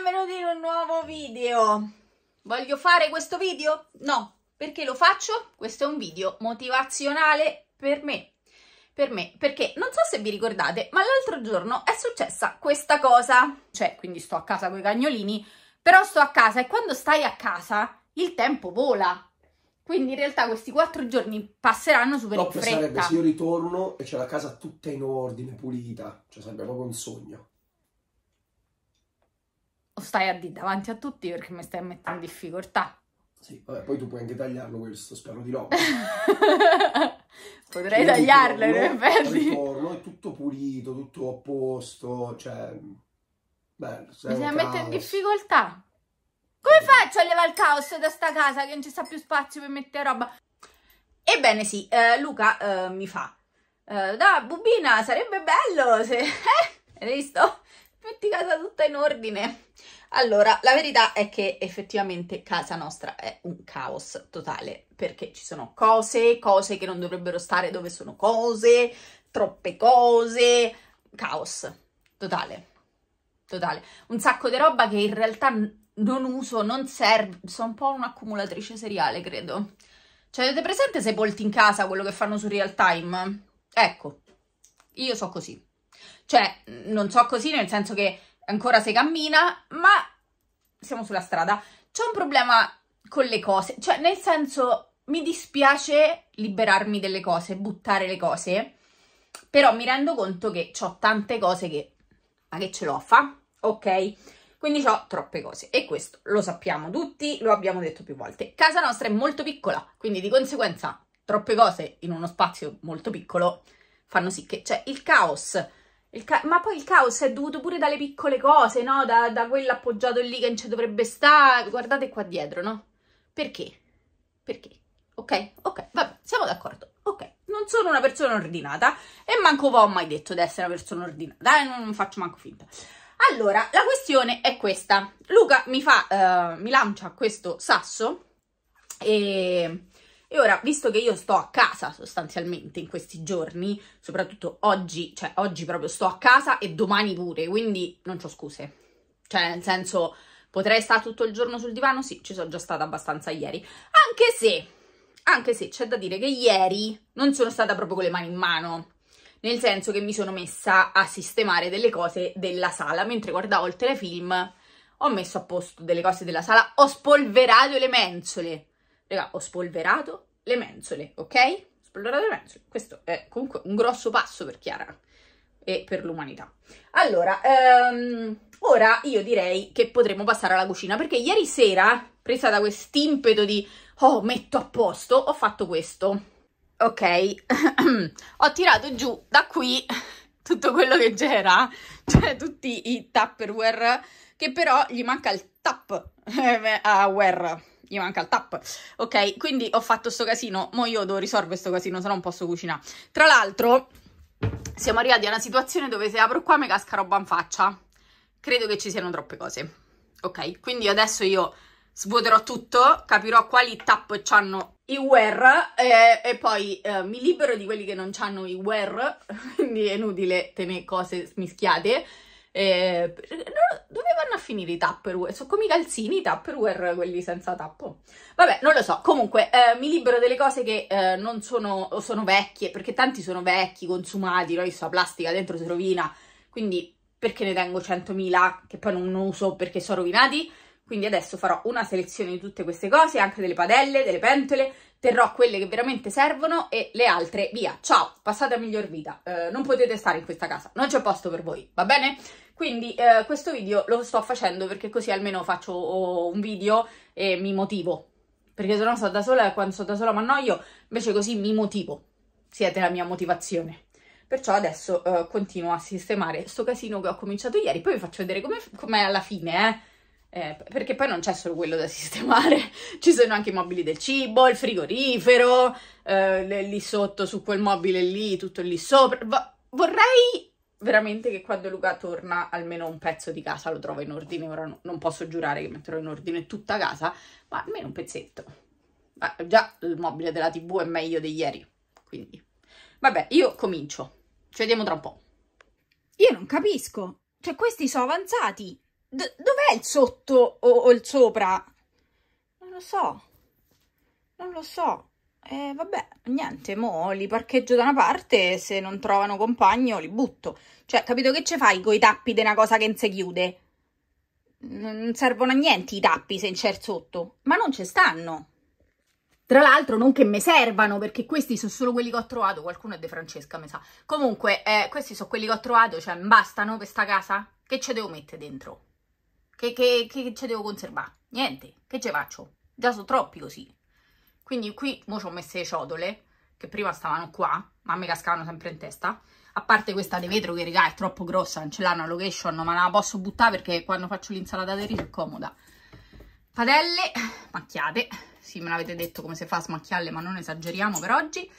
benvenuti in un nuovo video. Voglio fare questo video? No, perché lo faccio? Questo è un video motivazionale per me. Per me, perché non so se vi ricordate, ma l'altro giorno è successa questa cosa. Cioè, quindi sto a casa con i cagnolini, però sto a casa e quando stai a casa il tempo vola. Quindi in realtà questi quattro giorni passeranno super Top in fretta. sarebbe se io ritorno e c'è la casa tutta in ordine, pulita. Cioè sarebbe proprio un sogno o stai a dire davanti a tutti perché mi stai mettendo in difficoltà. Sì, vabbè, poi tu puoi anche tagliarlo questo, spero di no. Potrei Quindi tagliarlo, ritorno, è tutto pulito, tutto a posto, cioè... Bello, mi stai mettendo in difficoltà. Come faccio a levare il caos da sta casa che non ci sta più spazio per mettere roba? Ebbene sì, eh, Luca eh, mi fa. Eh, da bubina, sarebbe bello se... Hai visto? metti casa tutta in ordine. Allora, la verità è che effettivamente casa nostra è un caos totale, perché ci sono cose, cose che non dovrebbero stare dove sono cose, troppe cose, caos totale, totale. Un sacco di roba che in realtà non uso, non serve, sono un po' un'accumulatrice seriale, credo. Cioè, avete presente Sepolti in casa, quello che fanno su Real Time? Ecco, io so così. Cioè, non so così, nel senso che ancora si cammina, ma siamo sulla strada. C'è un problema con le cose, cioè, nel senso, mi dispiace liberarmi delle cose, buttare le cose, però mi rendo conto che ho tante cose che... ma che ce l'ho a fa? Ok? Quindi ho troppe cose e questo lo sappiamo tutti, lo abbiamo detto più volte. Casa nostra è molto piccola, quindi di conseguenza troppe cose in uno spazio molto piccolo fanno sì che c'è cioè, il caos, ma poi il caos è dovuto pure dalle piccole cose, no? Da, da quello appoggiato lì che non ci dovrebbe stare. Guardate qua dietro, no? Perché? Perché? Ok, ok, vabbè, siamo d'accordo. Ok, non sono una persona ordinata e manco ho mai detto di essere una persona ordinata, eh, non faccio manco finta. Allora, la questione è questa. Luca mi fa, uh, mi lancia questo sasso e e ora, visto che io sto a casa sostanzialmente in questi giorni, soprattutto oggi, cioè oggi proprio sto a casa e domani pure, quindi non ho scuse. Cioè, nel senso, potrei stare tutto il giorno sul divano? Sì, ci sono già stata abbastanza ieri. Anche se, anche se c'è da dire che ieri non sono stata proprio con le mani in mano. Nel senso che mi sono messa a sistemare delle cose della sala, mentre guardavo il telefilm ho messo a posto delle cose della sala, ho spolverato le mensole, Raga, ho spolverato le mensole, ok? Spolverate le mensole. Questo è comunque un grosso passo per Chiara e per l'umanità. Allora, ehm, ora io direi che potremmo passare alla cucina, perché ieri sera, presa da quest'impeto di «oh, metto a posto», ho fatto questo. Ok, ho tirato giù da qui tutto quello che c'era, cioè tutti i tupperware, che però gli manca il tap eh, a ware gli manca il tap, ok? Quindi ho fatto sto casino, mo io devo risolvere questo casino, se no non posso cucinare. Tra l'altro, siamo arrivati a una situazione dove se apro qua mi casca roba in faccia. Credo che ci siano troppe cose, ok? Quindi adesso io svuoterò tutto, capirò quali tap hanno i wear e, e poi eh, mi libero di quelli che non hanno i wear, quindi è inutile tenere cose mischiate eh, eh dove vanno a finire i Tupperware? Sono come i calzini, i Tupperware, quelli senza tappo. Vabbè, non lo so. Comunque, eh, mi libero delle cose che eh, non sono, sono, vecchie, perché tanti sono vecchi, consumati, no? Io plastica dentro si rovina, quindi perché ne tengo 100.000 che poi non uso perché sono rovinati? Quindi adesso farò una selezione di tutte queste cose, anche delle padelle, delle pentole, terrò quelle che veramente servono e le altre via. Ciao, passate a miglior vita, eh, non potete stare in questa casa, non c'è posto per voi, va bene? Quindi eh, questo video lo sto facendo perché così almeno faccio oh, un video e mi motivo, perché se no sto da sola e quando sto da sola mi annoio, invece così mi motivo, siete la mia motivazione. Perciò adesso eh, continuo a sistemare sto casino che ho cominciato ieri, poi vi faccio vedere com'è com alla fine, eh. Eh, perché poi non c'è solo quello da sistemare, ci sono anche i mobili del cibo, il frigorifero, eh, lì sotto su quel mobile lì, tutto lì sopra. Va- vorrei veramente che quando Luca torna almeno un pezzo di casa lo trova in ordine. Ora no, non posso giurare che metterò in ordine tutta casa, ma almeno un pezzetto. Ah, già il mobile della TV è meglio di ieri, quindi vabbè, io comincio. Ci vediamo tra un po'. Io non capisco. Cioè, questi sono avanzati dov'è il sotto o, o, il sopra? Non lo so, non lo so. Eh, vabbè, niente, mo li parcheggio da una parte e se non trovano compagno li butto. Cioè, capito che ci fai con i tappi di una cosa che non si chiude? Non servono a niente i tappi se c'è il sotto, ma non ci stanno. Tra l'altro non che mi servano, perché questi sono solo quelli che ho trovato, qualcuno è De Francesca, mi sa. Comunque, eh, questi sono quelli che ho trovato, cioè bastano per sta casa? Che ce devo mettere dentro? Che, che, che ce devo conservare? Niente, che ce faccio? Già sono troppi così. Quindi qui mo ci ho messe le ciotole, che prima stavano qua, ma mi cascavano sempre in testa. A parte questa di vetro che, regà, è troppo grossa, non ce l'hanno una location, ma la posso buttare perché quando faccio l'insalata di riso è comoda. Padelle macchiate, sì me l'avete detto come si fa a smacchiarle, ma non esageriamo per oggi.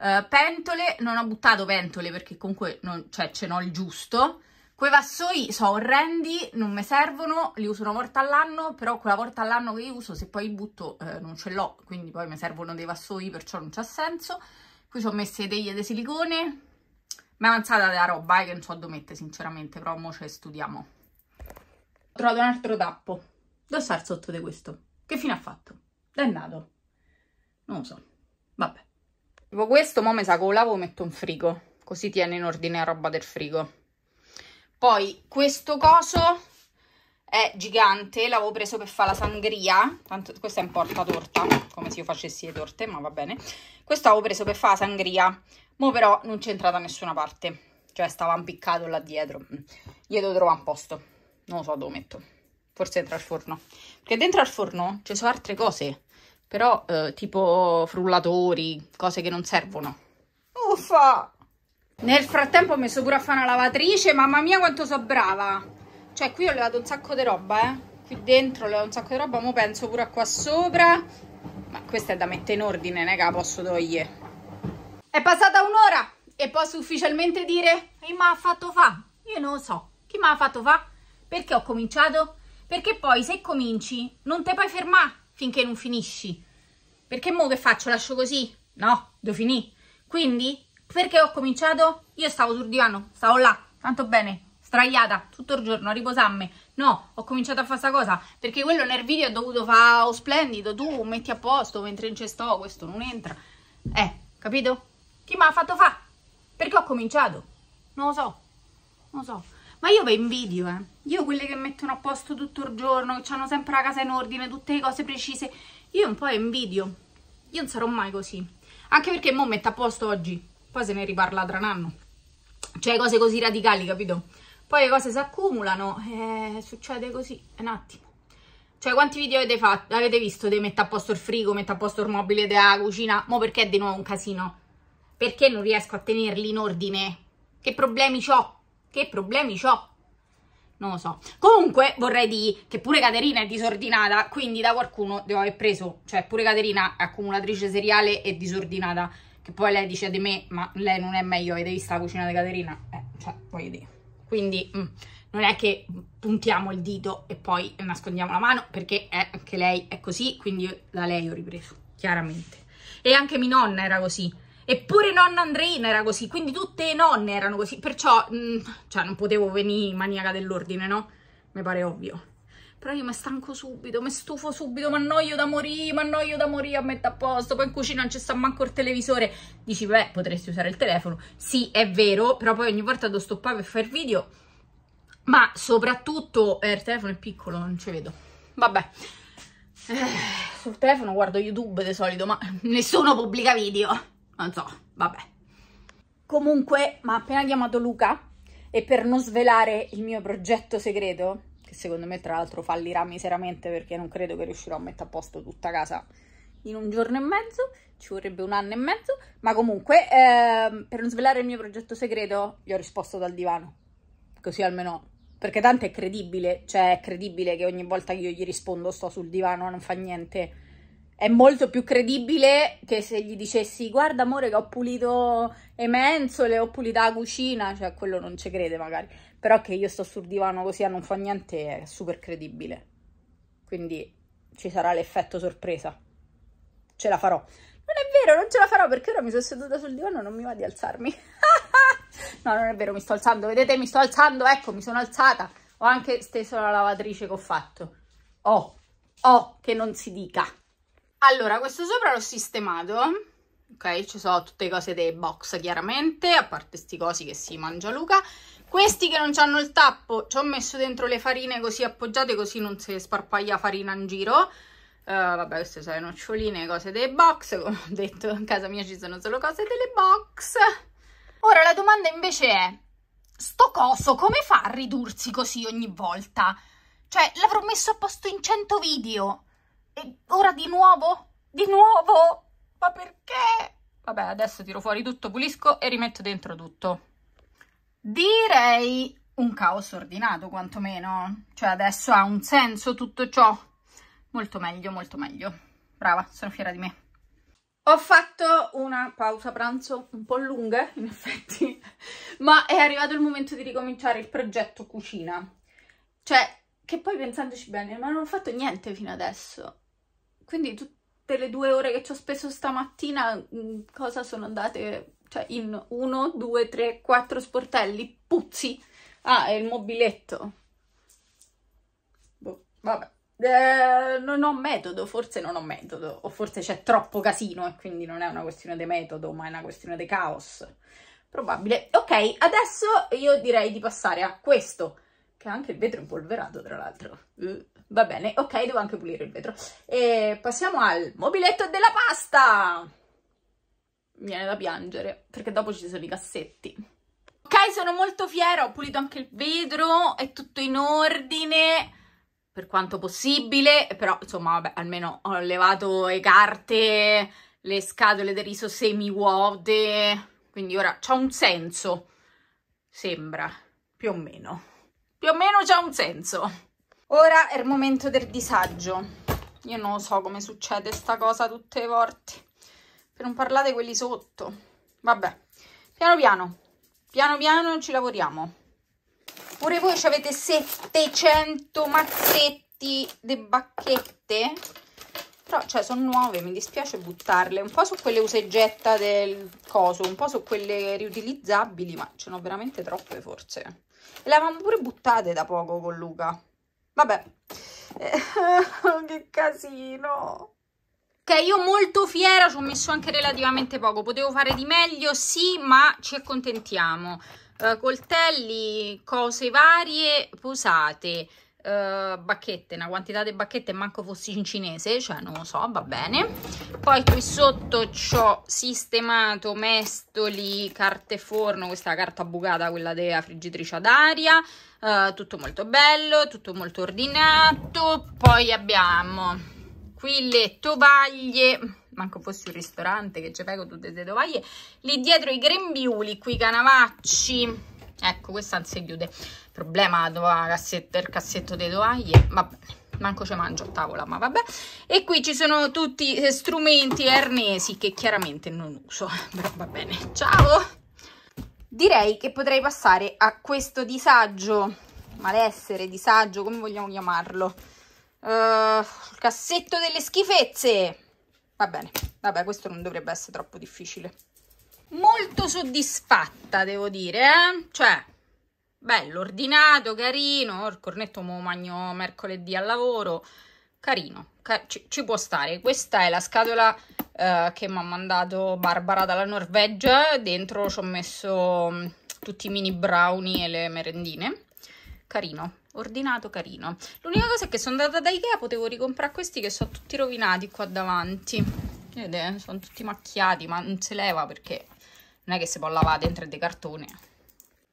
Uh, pentole, non ho buttato pentole perché comunque non, cioè, ce n'ho il giusto. Quei vassoi sono orrendi, non mi servono, li uso una volta all'anno, però quella volta all'anno che li uso, se poi li butto, eh, non ce l'ho, quindi poi mi servono dei vassoi, perciò non c'ha senso. Qui ci ho messe teglie di silicone, mi è avanzata della roba, eh, che non so dove mette sinceramente, però mo ce studiamo. Ho trovato un altro tappo, dove sta il sotto di questo? Che fine ha fatto? Dove è nato? Non lo so, vabbè. Tipo questo, mo mi sa che lo lavo metto in frigo, così tiene in ordine la roba del frigo. Poi questo coso è gigante, l'avevo preso per fare la sangria, tanto questa è un portatorta, come se io facessi le torte, ma va bene. Questo l'avevo preso per fare la sangria, mo però non c'entra da nessuna parte, cioè stava impiccato là dietro. Mm. Io devo trovare un posto, non lo so dove metto, forse entra al forno. Perché dentro al forno ci sono altre cose, però eh, tipo frullatori, cose che non servono. Uffa! Nel frattempo ho messo pure a fare una lavatrice, mamma mia quanto so brava. Cioè qui ho levato un sacco di roba, eh. Qui dentro ho levato un sacco di roba, mo penso pure a qua sopra. Ma questa è da mettere in ordine, non che la posso togliere. È passata un'ora e posso ufficialmente dire chi mi ha fatto fa? Io non lo so. Chi mi ha fatto fa? Perché ho cominciato? Perché poi se cominci non te puoi fermare finché non finisci. Perché mo che faccio? Lascio così? No, devo finire. Quindi perché ho cominciato? Io stavo sul divano, stavo là, tanto bene, straiata, tutto il giorno a riposarmi. No, ho cominciato a fare questa cosa, perché quello nel video ho dovuto fare oh, splendido, tu metti a posto, mentre in cesto, questo non entra. Eh, capito? Chi mi ha fatto fa? Perché ho cominciato? Non lo so, non lo so. Ma io ve invidio, eh. Io quelle che mettono a posto tutto il giorno, che hanno sempre la casa in ordine, tutte le cose precise. Io un po' invidio. Io non sarò mai così. Anche perché mo metto a posto oggi poi se ne riparla tra un anno. Cioè cose così radicali, capito? Poi le cose si accumulano e eh, succede così, un attimo. Cioè quanti video avete fatto, avete visto di mettere a posto il frigo, mettere a posto il mobile della cucina? Mo perché è di nuovo un casino? Perché non riesco a tenerli in ordine? Che problemi ho? Che problemi ho? Non lo so. Comunque vorrei dire che pure Caterina è disordinata, quindi da qualcuno devo aver preso, cioè pure Caterina è accumulatrice seriale e disordinata che poi lei dice di me, ma lei non è meglio, avete visto la cucina di Caterina? Eh, cioè, voglio dire. Quindi mh, mm, non è che puntiamo il dito e poi nascondiamo la mano, perché è, anche lei è così, quindi io, da lei ho ripreso, chiaramente. E anche mia nonna era così. Eppure nonna Andreina era così, quindi tutte le nonne erano così, perciò mh, mm, cioè, non potevo venire maniaca dell'ordine, no? Mi pare ovvio. Però io mi stanco subito, mi stufo subito, mi annoio da morire, mi annoio da morire a metà posto. Poi in cucina non ci sta manco il televisore. Dici, beh, potresti usare il telefono. Sì, è vero, però poi ogni volta devo stoppare per fare video. Ma soprattutto, eh, il telefono è piccolo, non ci vedo. Vabbè. Eh, sul telefono guardo YouTube di solito, ma nessuno pubblica video. Non so, vabbè. Comunque, ma appena chiamato Luca e per non svelare il mio progetto segreto secondo me tra l'altro fallirà miseramente perché non credo che riuscirò a mettere a posto tutta casa in un giorno e mezzo, ci vorrebbe un anno e mezzo, ma comunque eh, per non svelare il mio progetto segreto gli ho risposto dal divano, così almeno, perché tanto è credibile, cioè è credibile che ogni volta che io gli rispondo sto sul divano, non fa niente, è molto più credibile che se gli dicessi guarda amore che ho pulito le mensole, ho pulito la cucina, cioè quello non ci crede magari, però che io sto sul divano così a non fa niente è super credibile. Quindi ci sarà l'effetto sorpresa. Ce la farò. Non è vero, non ce la farò perché ora mi sono seduta sul divano e non mi va di alzarmi. no, non è vero, mi sto alzando. Vedete, mi sto alzando, ecco, mi sono alzata. Ho anche steso la lavatrice che ho fatto. Oh, oh, che non si dica. Allora, questo sopra l'ho sistemato ok? Ci sono tutte cose dei box chiaramente, a parte sti cosi che si mangia Luca. Questi che non hanno il tappo, ci ho messo dentro le farine così appoggiate così non si sparpaglia farina in giro. Uh, vabbè, queste sono le noccioline, cose dei box, come ho detto, in casa mia ci sono solo cose delle box. Ora la domanda invece è, sto coso come fa a ridursi così ogni volta? Cioè, l'avrò messo a posto in 100 video e ora di nuovo? Di nuovo? ma perché? Vabbè, adesso tiro fuori tutto, pulisco e rimetto dentro tutto. Direi un caos ordinato, quantomeno. Cioè, adesso ha un senso tutto ciò. Molto meglio, molto meglio. Brava, sono fiera di me. Ho fatto una pausa pranzo un po' lunga, in effetti, ma è arrivato il momento di ricominciare il progetto cucina. Cioè, che poi pensandoci bene, ma non ho fatto niente fino adesso. Quindi tutto le due ore che ci ho speso stamattina, mm, cosa sono andate? Cioè, in uno, due, tre, quattro sportelli, puzzi. Ah, e il mobiletto. Boh, vabbè. Eh, non ho metodo, forse non ho metodo, o forse c'è troppo casino e quindi non è una questione di metodo, ma è una questione di caos. Probabile. Ok, adesso io direi di passare a questo che anche il vetro è impolverato tra l'altro. Uh, va bene, ok, devo anche pulire il vetro. E passiamo al mobiletto della pasta! Mi viene da piangere, perché dopo ci sono i cassetti. Ok, sono molto fiera, ho pulito anche il vetro, è tutto in ordine per quanto possibile, però insomma vabbè, almeno ho levato le carte, le scatole del riso semi vuote, quindi ora c'ha un senso, sembra, più o meno più o meno c'ha un senso. Ora è il momento del disagio. Io non so come succede sta cosa tutte le volte. Per non parlare di quelli sotto. Vabbè, piano piano, piano piano ci lavoriamo. Pure voi ci avete 700 mazzetti di bacchette. Però, cioè, sono nuove, mi dispiace buttarle. Un po' su quelle useggetta del coso, un po' su quelle riutilizzabili, ma ce n'ho veramente troppe forse. Le avevamo pure buttate da poco con Luca. Vabbè. Eh, che casino. Ok, io molto fiera, ci ho messo anche relativamente poco. Potevo fare di meglio, sì, ma ci accontentiamo. Uh, coltelli, cose varie, posate. Eh, bacchette, una quantità di bacchette manco fossi in cinese, cioè non lo so, va bene. Poi qui sotto ci ho sistemato mestoli, carte forno, questa carta bucata, quella della friggitrice ad aria, uh, tutto molto bello, tutto molto ordinato. Poi abbiamo qui le tovaglie manco fosse un ristorante che ci pego tutte le tovaglie lì dietro i grembiuli qui i canavacci ecco questa non si chiude problema cassetta, il cassetto delle toaglie, vabbè, manco ce mangio a tavola, ma vabbè. E qui ci sono tutti eh, strumenti arnesi che chiaramente non uso, però va bene, ciao! Direi che potrei passare a questo disagio, malessere, disagio, come vogliamo chiamarlo, Uh, cassetto delle schifezze. Va bene, vabbè, questo non dovrebbe essere troppo difficile. Molto soddisfatta, devo dire, eh? Cioè, bello, ordinato, carino, il cornetto me lo magno mercoledì al lavoro, carino, car ci, ci, può stare. Questa è la scatola eh, che mi ha mandato Barbara dalla Norvegia, dentro ci ho messo mm, tutti i mini brownie e le merendine, carino. Ordinato carino. L'unica cosa è che sono andata da Ikea, potevo ricomprare questi che sono tutti rovinati qua davanti. Vedete, sono tutti macchiati, ma non si leva perché non è che si può lavare dentro dei cartoni.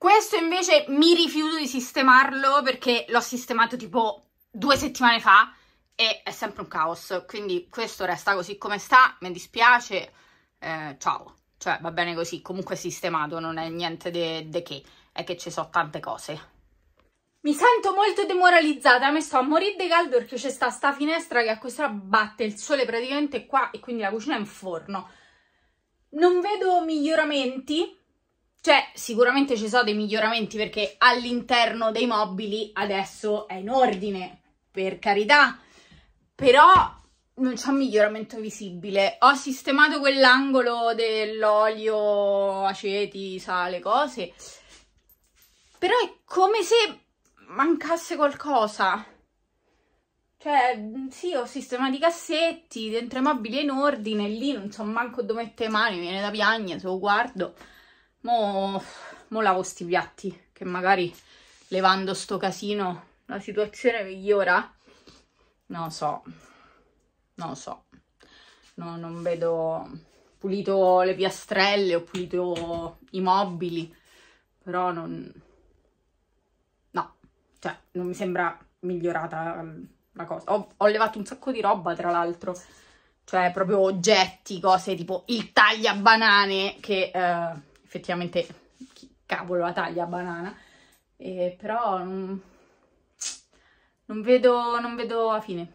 Questo invece mi rifiuto di sistemarlo perché l'ho sistemato tipo due settimane fa e è sempre un caos. Quindi questo resta così come sta, mi dispiace, eh, ciao. Cioè va bene così, comunque è sistemato, non è niente di che, è che ci sono tante cose. Mi sento molto demoralizzata, mi sto a morire di caldo perché c'è sta, sta finestra che a quest'ora batte il sole praticamente qua e quindi la cucina è in forno. Non vedo miglioramenti cioè, sicuramente ci sono dei miglioramenti perché all'interno dei mobili adesso è in ordine, per carità, però non c'è un miglioramento visibile. Ho sistemato quell'angolo dell'olio, aceti, sale, cose, però è come se mancasse qualcosa. Cioè, sì, ho sistemato i cassetti, dentro i mobili in ordine, lì non so manco dove mettere mani, mi viene da piagne se lo guardo. Mo, mo lavo sti piatti, che magari levando sto casino la situazione migliora? Non so, non so. No, non vedo pulito le piastrelle, ho pulito i mobili, però non... No, cioè non mi sembra migliorata la cosa. Ho, ho levato un sacco di roba, tra l'altro, cioè proprio oggetti, cose tipo il taglia banane che... Eh, effettivamente cavolo la taglia banana, eh, però non, non, vedo, non vedo a fine,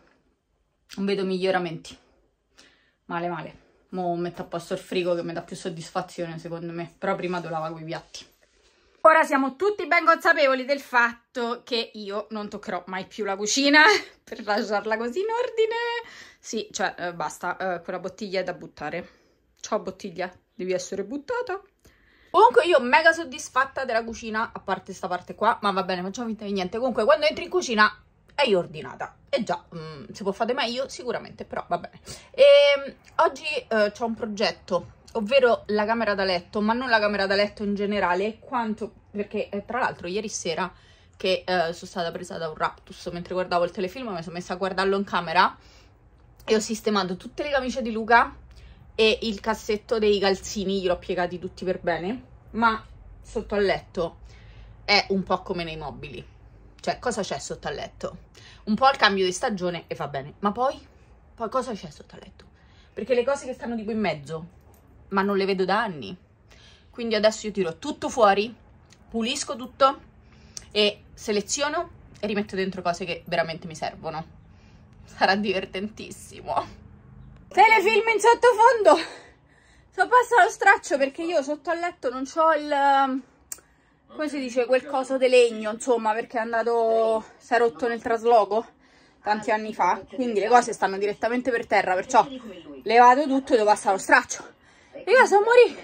non vedo miglioramenti, male male. Mo metto a posto il frigo che mi dà più soddisfazione secondo me, però prima do lavavo i piatti. Ora siamo tutti ben consapevoli del fatto che io non toccherò mai più la cucina per lasciarla così in ordine. Sì, cioè, eh, basta, eh, quella bottiglia è da buttare. Ciao bottiglia, devi essere buttata. Comunque io mega soddisfatta della cucina, a parte sta parte qua, ma va bene, facciamo finta di niente. Comunque quando entri in cucina è ordinata. E già, mh, mm, se può fare meglio sicuramente, però va bene. E, ehm, oggi eh, ho un progetto, ovvero la camera da letto, ma non la camera da letto in generale, quanto perché eh, tra l'altro ieri sera che eh, sono stata presa da un raptus mentre guardavo il telefilm, mi sono messa a guardarlo in camera e ho sistemato tutte le camicie di Luca e il cassetto dei calzini gliel'ho piegati tutti per bene, ma sotto al letto è un po' come nei mobili. Cioè, cosa c'è sotto al letto? Un po' il cambio di stagione e va bene, ma poi, poi cosa c'è sotto al letto? Perché le cose che stanno tipo in mezzo, ma non le vedo da anni. Quindi adesso io tiro tutto fuori, pulisco tutto e seleziono e rimetto dentro cose che veramente mi servono. Sarà divertentissimo. Telefilm in sottofondo. Sono passa lo straccio perché io sotto al letto non ho il... Ehm, come si dice? Quel coso di legno, insomma, perché è andato... Si è rotto nel trasloco tanti anni fa. Quindi le cose stanno direttamente per terra, perciò levato tutto e devo passare lo straccio. Raga, sono morì.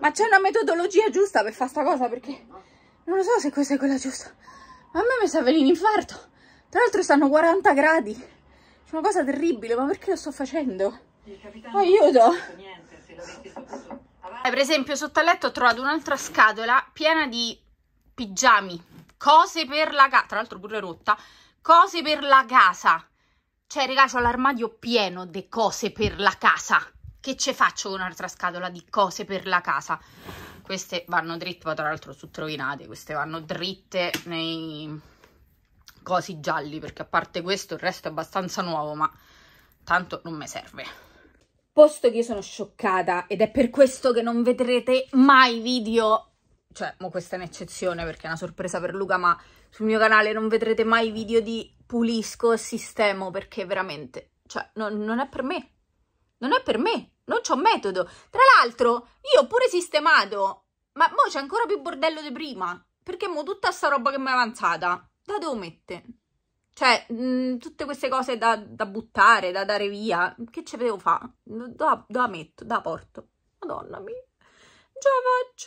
Ma c'è una metodologia giusta per fare sta cosa, perché... Non lo so se questa è quella giusta. Ma a me mi sta venendo infarto. Tra l'altro stanno 40 gradi. C'è una cosa terribile, ma perché lo sto facendo? Aiuto! Per esempio sotto al letto ho trovato un'altra scatola piena di pigiami, cose per la casa, tra l'altro pure rotta, cose per la casa. Cioè, ragazzi, ho l'armadio pieno di cose per la casa. Che ce faccio con un'altra scatola di cose per la casa? Queste vanno dritte, poi tra l'altro tutte rovinate, queste vanno dritte nei cosi gialli, perché a parte questo il resto è abbastanza nuovo, ma tanto non mi serve posto che io sono scioccata ed è per questo che non vedrete mai video, cioè, mo questa è un'eccezione perché è una sorpresa per Luca, ma sul mio canale non vedrete mai video di pulisco, e sistemo, perché veramente, cioè, no, non è per me, non è per me, non c'ho metodo. Tra l'altro, io ho pure sistemato, ma mo c'è ancora più bordello di prima, perché mo tutta sta roba che mi è avanzata, da dove mette? Cioè, mh, mm, tutte queste cose da, da, buttare, da dare via, che ce devo fare? Dove da metto, da porto. Madonna mia già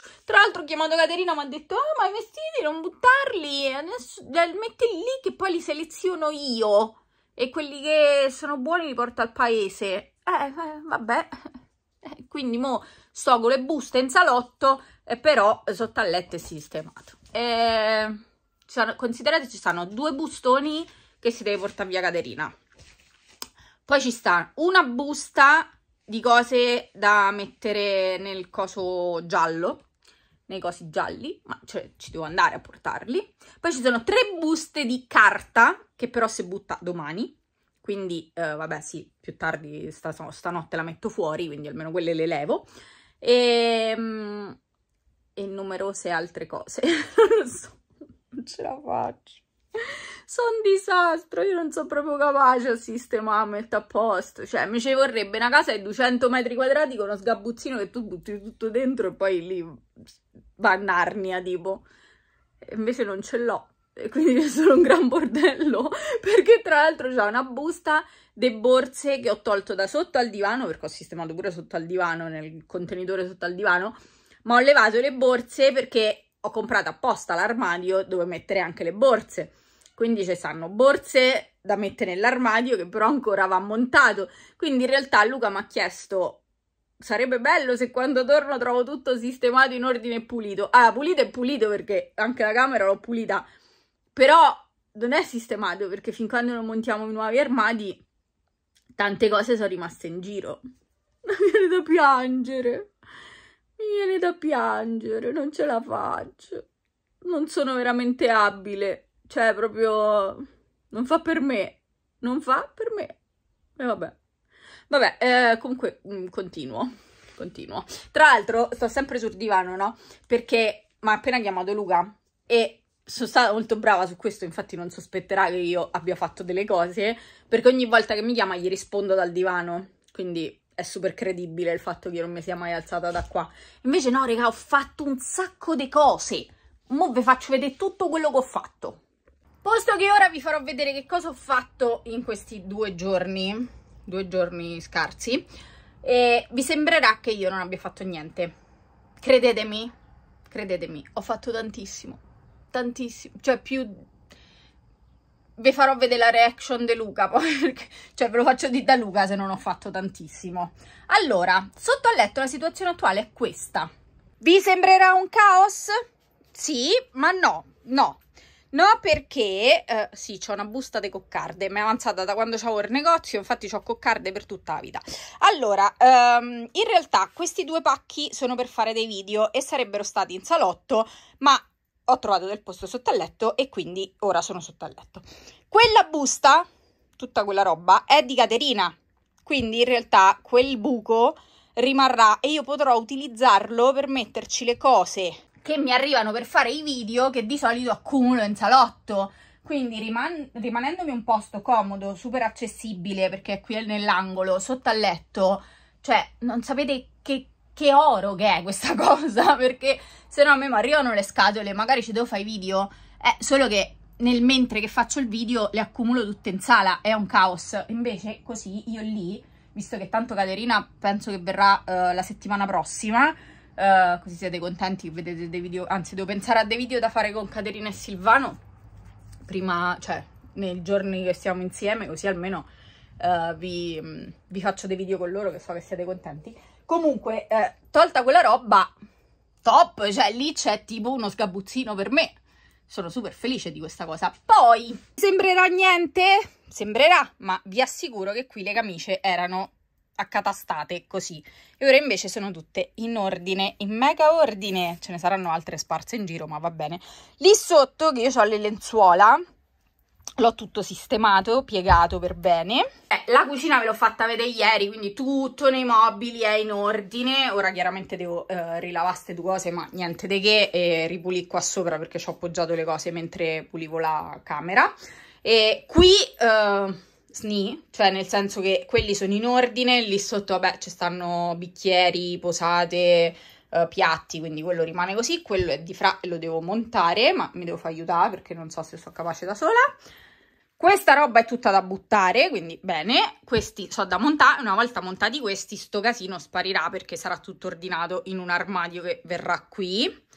faccio. Tra l'altro ho chiamato Caterina, mi ha detto, ah, ma i vestiti non buttarli, adesso mettili lì che poi li seleziono io e quelli che sono buoni li porto al paese. Eh, eh vabbè. Eh, quindi mo sto con le buste in salotto, eh, però sotto al letto è sistemato. Eh, considerate ci stanno due bustoni che si deve portare via Caterina. Poi ci sta una busta di cose da mettere nel coso giallo, nei cosi gialli, ma cioè, ci devo andare a portarli. Poi ci sono tre buste di carta, che però si butta domani, quindi eh, vabbè sì, più tardi sta, stanotte la metto fuori, quindi almeno quelle le levo. E, ehm, e numerose altre cose, non lo so, non ce la faccio sono un disastro, io non sono proprio capace a sistemare, metto a posto, cioè mi ci vorrebbe una casa di 200 metri quadrati con uno sgabuzzino che tu butti tutto dentro e poi lì va a Narnia tipo, e invece non ce l'ho. Quindi è solo un gran bordello, perché tra l'altro c'è una busta di borse che ho tolto da sotto al divano, perché ho sistemato pure sotto al divano, nel contenitore sotto al divano, ma ho levato le borse perché ho comprato apposta l'armadio dove mettere anche le borse quindi ci stanno borse da mettere nell'armadio che però ancora va montato quindi in realtà Luca mi ha chiesto sarebbe bello se quando torno trovo tutto sistemato in ordine e pulito ah pulito e pulito perché anche la camera l'ho pulita però non è sistemato perché fin quando non montiamo i nuovi armadi tante cose sono rimaste in giro mi viene da piangere mi viene da piangere non ce la faccio non sono veramente abile cioè, proprio... Non fa per me. Non fa per me. E vabbè. Vabbè, eh, comunque, mh, mm, continuo. Continuo. Tra l'altro, sto sempre sul divano, no? Perché mi ha appena chiamato Luca e sono stata molto brava su questo, infatti non sospetterà che io abbia fatto delle cose, perché ogni volta che mi chiama gli rispondo dal divano, quindi è super credibile il fatto che io non mi sia mai alzata da qua. Invece no, raga, ho fatto un sacco di cose, mo vi faccio vedere tutto quello che ho fatto. Posto che ora vi farò vedere che cosa ho fatto in questi due giorni, due giorni scarsi, e vi sembrerà che io non abbia fatto niente. Credetemi, credetemi, ho fatto tantissimo, tantissimo, cioè più... Vi farò vedere la reaction di Luca, poi, cioè ve lo faccio dire da Luca se non ho fatto tantissimo. Allora, sotto a letto la situazione attuale è questa. Vi sembrerà un caos? Sì, ma no, no, No, perché eh, sì, c'ho una busta di coccarde, mi è avanzata da quando avevo il negozio, infatti ho coccarde per tutta la vita. Allora, ehm, in realtà questi due pacchi sono per fare dei video e sarebbero stati in salotto, ma ho trovato del posto sotto al letto e quindi ora sono sotto al letto. Quella busta, tutta quella roba, è di Caterina, quindi in realtà quel buco rimarrà e io potrò utilizzarlo per metterci le cose che mi arrivano per fare i video che di solito accumulo in salotto. Quindi riman rimanendomi un posto comodo, super accessibile, perché qui è nell'angolo, sotto al letto, cioè non sapete che, che oro che è questa cosa, perché se no a me mi arrivano le scatole, magari ci devo fare i video, eh, solo che nel mentre che faccio il video le accumulo tutte in sala, è un caos. Invece così io lì, visto che tanto Caterina penso che verrà uh, la settimana prossima, eh, così siete contenti vedete dei video, anzi devo pensare a dei video da fare con Caterina e Silvano, prima, cioè nei giorni che siamo insieme, così almeno uh, vi, mm, vi, faccio dei video con loro che so che siete contenti. Comunque, eh, tolta quella roba, top, cioè lì c'è tipo uno sgabuzzino per me. Sono super felice di questa cosa. Poi, sembrerà niente? Sembrerà, ma vi assicuro che qui le camicie erano accatastate così e ora invece sono tutte in ordine, in mega ordine, ce ne saranno altre sparse in giro ma va bene. Lì sotto che io ho le lenzuola l'ho tutto sistemato, piegato per bene. Eh, la cucina ve l'ho fatta vedere ieri, quindi tutto nei mobili è in ordine. Ora chiaramente devo eh, rilavare queste due cose, ma niente di che, e ripulì qua sopra perché ci ho appoggiato le cose mentre pulivo la camera. E qui... Eh, Snee, cioè nel senso che quelli sono in ordine, lì sotto vabbè ci stanno bicchieri, posate, eh, piatti, quindi quello rimane così, quello è di fra e lo devo montare, ma mi devo far aiutare perché non so se sono capace da sola. Questa roba è tutta da buttare, quindi bene, questi sono da montare, una volta montati questi sto casino sparirà perché sarà tutto ordinato in un armadio che verrà qui.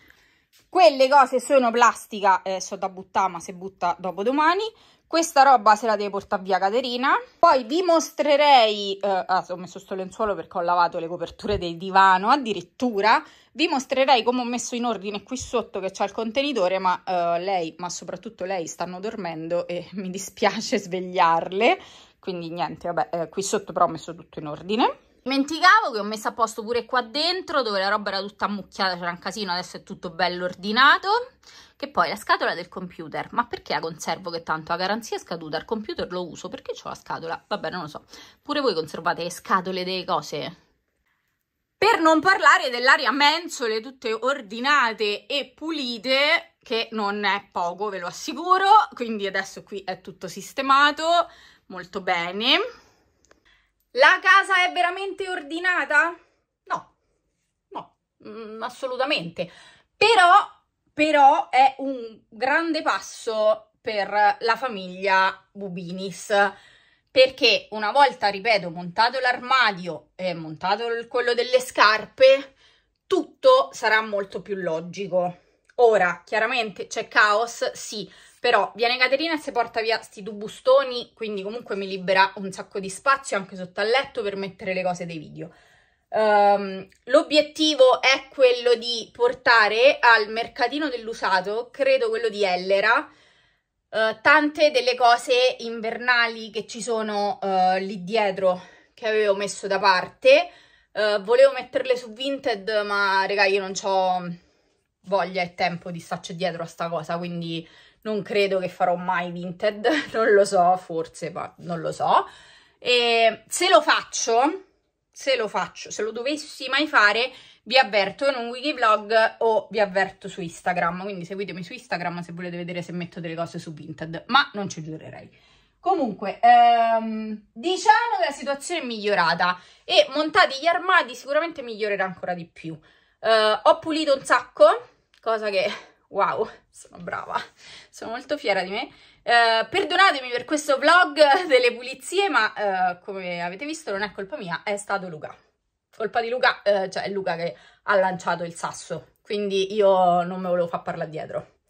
Quelle cose sono plastica, adesso eh, da buttare, ma se butta dopo domani. Questa roba se la deve portare via Caterina. Poi vi mostrerei, eh, ah, ho messo sto lenzuolo perché ho lavato le coperture del divano addirittura. Vi mostrerei come ho messo in ordine qui sotto che c'è il contenitore, ma eh, lei, ma soprattutto lei, stanno dormendo e mi dispiace svegliarle. Quindi niente, vabbè, eh, qui sotto però ho messo tutto in ordine. Dimenticavo che ho messo a posto pure qua dentro dove la roba era tutta ammucchiata, c'era un casino, adesso è tutto bello ordinato. Che poi la scatola del computer, ma perché la conservo che tanto? La garanzia è scaduta, il computer lo uso, perché ho la scatola? Vabbè, non lo so. Pure voi conservate le scatole delle cose? Per non parlare dell'aria mensole tutte ordinate e pulite, che non è poco, ve lo assicuro. Quindi adesso qui è tutto sistemato, molto bene. La casa è veramente ordinata? No, no, mm, assolutamente. Però, però è un grande passo per la famiglia Bubinis perché una volta, ripeto, montato l'armadio e montato quello delle scarpe, tutto sarà molto più logico. Ora, chiaramente c'è caos, sì, però viene Caterina e si porta via sti bustoni quindi comunque mi libera un sacco di spazio anche sotto al letto per mettere le cose dei video. Um, l'obiettivo è quello di portare al mercatino dell'usato, credo quello di Ellera, uh, tante delle cose invernali che ci sono uh, lì dietro che avevo messo da parte. Uh, volevo metterle su Vinted, ma raga, io non ho voglia e tempo di starci dietro a sta cosa, quindi non credo che farò mai Vinted, non lo so, forse, ma non lo so. E se lo faccio, se lo faccio, se lo dovessi mai fare, vi avverto in un wikivlog o vi avverto su Instagram, quindi seguitemi su Instagram se volete vedere se metto delle cose su Vinted, ma non ci giurerei. Comunque, ehm, diciamo che la situazione è migliorata e montati gli armadi sicuramente migliorerà ancora di più. Eh, ho pulito un sacco, cosa che wow, sono brava, sono molto fiera di me. Eh, perdonatemi per questo vlog delle pulizie, ma eh, come avete visto non è colpa mia, è stato Luca. Colpa di Luca, eh, cioè è Luca che ha lanciato il sasso, quindi io non me volevo far parlare dietro.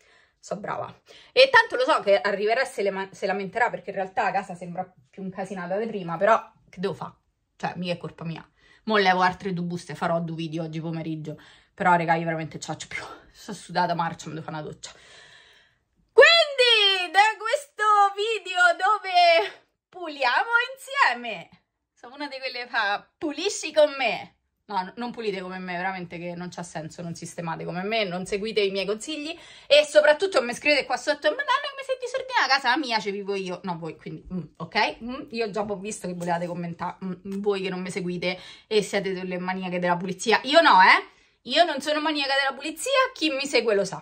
So brava. E tanto lo so che arriverà e se, se lamenterà perché in realtà la casa sembra più incasinata di prima, però che devo fare? Cioè, mica è colpa mia. Mo levo altre due buste, farò due video oggi pomeriggio. Però, raga, io veramente ci faccio più sono sudata marcia, mi devo fare una doccia. Quindi, da questo video dove puliamo insieme, sono una di quelle che fa pulisci con me. No, non pulite come me, veramente che non c'ha senso, non sistemate come me, non seguite i miei consigli e soprattutto mi scrivete qua sotto, madonna come sei disordinata, casa mia ci vivo io, no voi, quindi, mm, ok? Mm, io già ho visto che volevate commentare, mm, voi che non mi seguite e siete delle maniache della pulizia, io no, eh? Io non sono maniaca della pulizia, chi mi segue lo sa.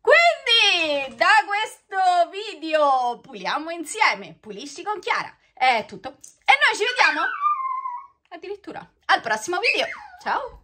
Quindi, da questo video puliamo insieme, pulisci con Chiara. È tutto. E noi ci vediamo addirittura al prossimo video. Ciao!